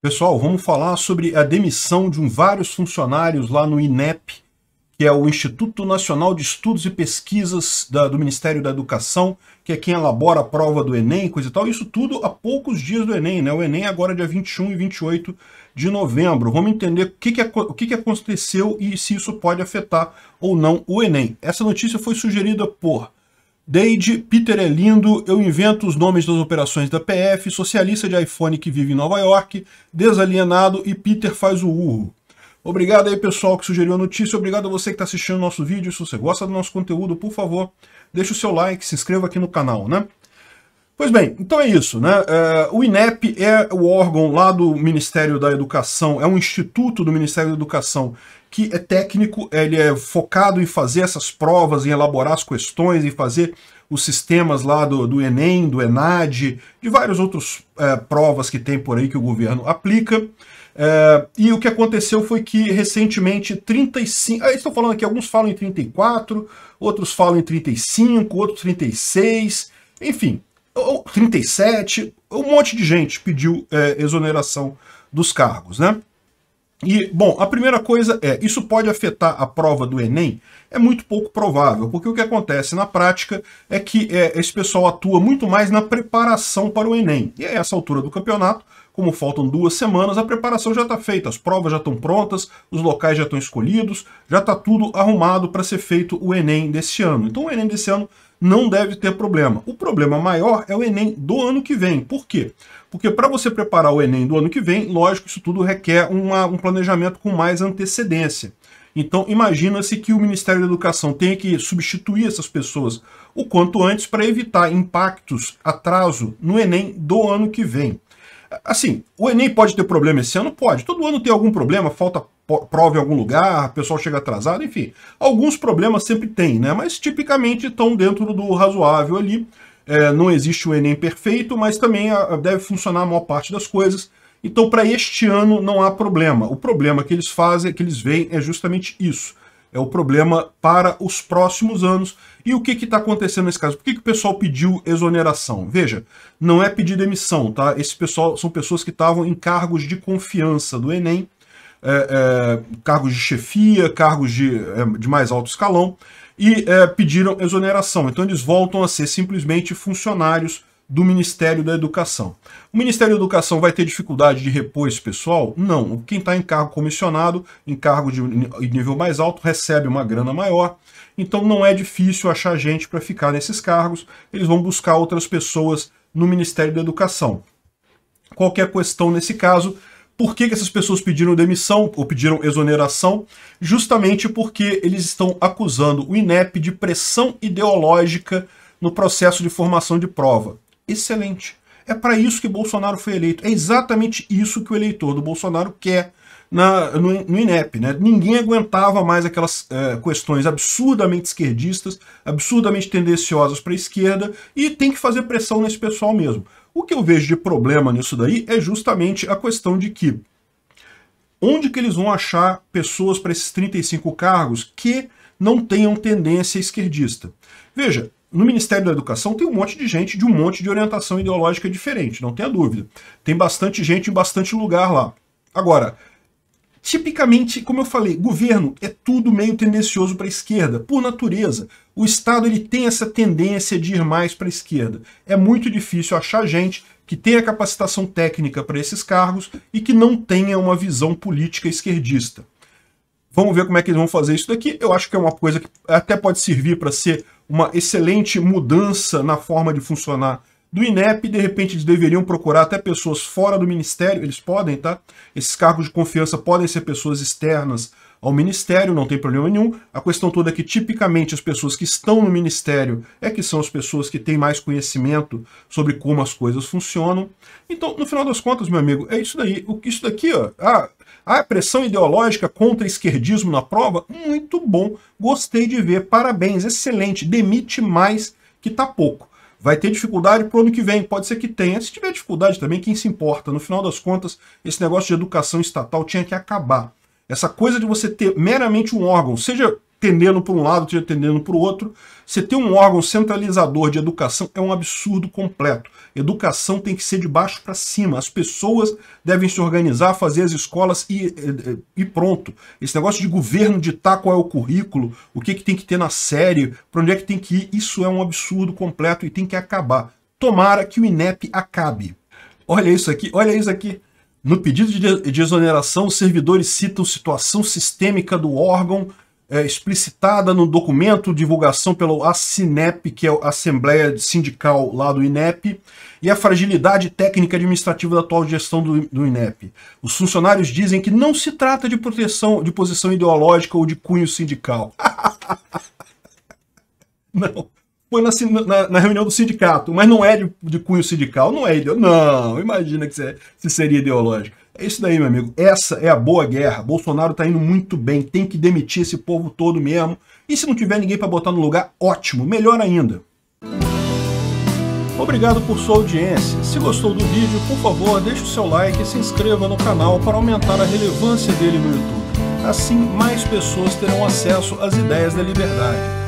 Pessoal, vamos falar sobre a demissão de um vários funcionários lá no INEP, que é o Instituto Nacional de Estudos e Pesquisas da, do Ministério da Educação, que é quem elabora a prova do Enem, coisa e tal. Isso tudo há poucos dias do Enem, né? O Enem é agora é dia 21 e 28 de novembro. Vamos entender o que, que, o que, que aconteceu e se isso pode afetar ou não o Enem. Essa notícia foi sugerida por Dade, Peter é lindo, eu invento os nomes das operações da PF, socialista de iPhone que vive em Nova York, desalienado e Peter faz o urro. Obrigado aí, pessoal, que sugeriu a notícia. Obrigado a você que está assistindo o nosso vídeo. Se você gosta do nosso conteúdo, por favor, deixe o seu like, se inscreva aqui no canal, né? Pois bem, então é isso, né? É, o INEP é o órgão lá do Ministério da Educação, é um instituto do Ministério da Educação que é técnico, ele é focado em fazer essas provas, em elaborar as questões, em fazer os sistemas lá do, do Enem, do Enad, de várias outras é, provas que tem por aí que o governo aplica. É, e o que aconteceu foi que recentemente 35. Aí estou falando aqui, alguns falam em 34, outros falam em 35, outros 36, enfim, 37, um monte de gente pediu é, exoneração dos cargos, né? E, bom, a primeira coisa é, isso pode afetar a prova do Enem? É muito pouco provável, porque o que acontece na prática é que é, esse pessoal atua muito mais na preparação para o Enem. E a essa altura do campeonato, como faltam duas semanas, a preparação já está feita, as provas já estão prontas, os locais já estão escolhidos, já está tudo arrumado para ser feito o Enem desse ano. Então o Enem desse ano não deve ter problema. O problema maior é o Enem do ano que vem. Por quê? Porque para você preparar o Enem do ano que vem, lógico, isso tudo requer uma, um planejamento com mais antecedência. Então, imagina-se que o Ministério da Educação tenha que substituir essas pessoas o quanto antes para evitar impactos, atraso no Enem do ano que vem. Assim, o Enem pode ter problema esse ano? Pode. Todo ano tem algum problema, falta prova em algum lugar, o pessoal chega atrasado, enfim. Alguns problemas sempre tem, né? Mas tipicamente estão dentro do razoável ali. É, não existe o Enem perfeito, mas também a, deve funcionar a maior parte das coisas. Então, para este ano, não há problema. O problema que eles fazem, que eles veem, é justamente isso. É o problema para os próximos anos. E o que está acontecendo nesse caso? Por que, que o pessoal pediu exoneração? Veja, não é pedir demissão, tá? Esse pessoal são pessoas que estavam em cargos de confiança do Enem é, é, cargos de chefia, cargos de, é, de mais alto escalão, e é, pediram exoneração. Então eles voltam a ser simplesmente funcionários do Ministério da Educação. O Ministério da Educação vai ter dificuldade de repor esse pessoal? Não. Quem está em cargo comissionado, em cargo de nível mais alto, recebe uma grana maior. Então não é difícil achar gente para ficar nesses cargos. Eles vão buscar outras pessoas no Ministério da Educação. Qualquer questão nesse caso, por que, que essas pessoas pediram demissão ou pediram exoneração? Justamente porque eles estão acusando o INEP de pressão ideológica no processo de formação de prova. Excelente. É para isso que Bolsonaro foi eleito. É exatamente isso que o eleitor do Bolsonaro quer na, no, no, INEP. Né? Ninguém aguentava mais aquelas é, questões absurdamente esquerdistas, absurdamente tendenciosas para a esquerda, e tem que fazer pressão nesse pessoal mesmo. O que eu vejo de problema nisso daí é justamente a questão de que onde que eles vão achar pessoas para esses 35 cargos que não tenham tendência esquerdista. Veja, no Ministério da Educação tem um monte de gente de um monte de orientação ideológica diferente, não tenha dúvida. Tem bastante gente em bastante lugar lá. Agora, Tipicamente, como eu falei, governo é tudo meio tendencioso para a esquerda, por natureza. O Estado ele tem essa tendência de ir mais para a esquerda. É muito difícil achar gente que tenha capacitação técnica para esses cargos e que não tenha uma visão política esquerdista. Vamos ver como é que eles vão fazer isso daqui. Eu acho que é uma coisa que até pode servir para ser uma excelente mudança na forma de funcionar do INEP, de repente eles deveriam procurar até pessoas fora do ministério, eles podem, tá? Esses cargos de confiança podem ser pessoas externas ao ministério, não tem problema nenhum. A questão toda é que tipicamente as pessoas que estão no ministério é que são as pessoas que têm mais conhecimento sobre como as coisas funcionam. Então, no final das contas, meu amigo, é isso daí. O isso daqui, ó, a, a pressão ideológica contra esquerdismo na prova, muito bom. Gostei de ver. Parabéns, excelente. Demite mais que tá pouco vai ter dificuldade para o ano que vem, pode ser que tenha. Se tiver dificuldade também, quem se importa? No final das contas, esse negócio de educação estatal tinha que acabar. Essa coisa de você ter meramente um órgão, seja tendendo para um lado, esteja tendendo para o outro. Você ter um órgão centralizador de educação é um absurdo completo. Educação tem que ser de baixo para cima. As pessoas devem se organizar, fazer as escolas e, eh, eh, e, pronto. Esse negócio de governo ditar qual é o currículo, o que, que tem que ter na série, para onde é que tem que ir, isso é um absurdo completo e tem que acabar. Tomara que o INEP acabe. Olha isso aqui, olha isso aqui. No pedido de, de exoneração, os servidores citam situação sistêmica do órgão é, explicitada no documento divulgação pelo ASINEP, que é a Assembleia Sindical lá do INEP, e a fragilidade técnica administrativa da atual gestão do, do INEP. Os funcionários dizem que não se trata de proteção de posição ideológica ou de cunho sindical. não põe na, na, na, reunião do sindicato, mas não é de, de cunho sindical, não é ideológico. Não, imagina que se seria ideológico. É isso daí, meu amigo. Essa é a boa guerra. Bolsonaro tá indo muito bem. Tem que demitir esse povo todo mesmo. E se não tiver ninguém para botar no lugar, ótimo. Melhor ainda. Obrigado por sua audiência. Se gostou do vídeo, por favor, deixe o seu like e se inscreva no canal para aumentar a relevância dele no YouTube. Assim, mais pessoas terão acesso às ideias da liberdade